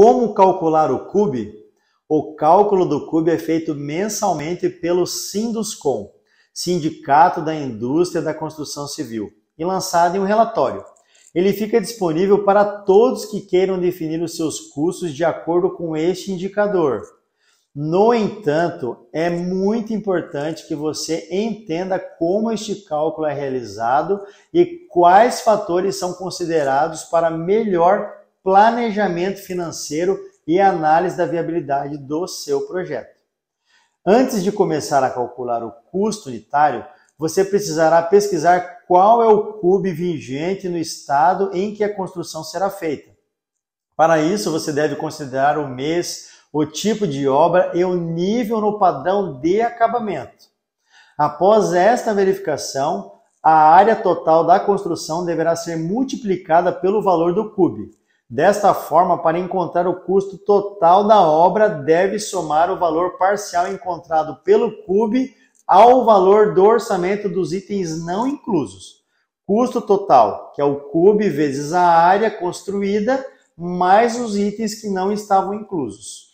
Como calcular o CUB? O cálculo do CUB é feito mensalmente pelo Sinduscom, Sindicato da Indústria da Construção Civil, e lançado em um relatório. Ele fica disponível para todos que queiram definir os seus custos de acordo com este indicador. No entanto, é muito importante que você entenda como este cálculo é realizado e quais fatores são considerados para melhor planejamento financeiro e análise da viabilidade do seu projeto. Antes de começar a calcular o custo unitário, você precisará pesquisar qual é o CUB vigente no estado em que a construção será feita. Para isso, você deve considerar o mês, o tipo de obra e o nível no padrão de acabamento. Após esta verificação, a área total da construção deverá ser multiplicada pelo valor do CUB, Desta forma, para encontrar o custo total da obra, deve somar o valor parcial encontrado pelo CUB ao valor do orçamento dos itens não inclusos. Custo total, que é o CUB vezes a área construída, mais os itens que não estavam inclusos.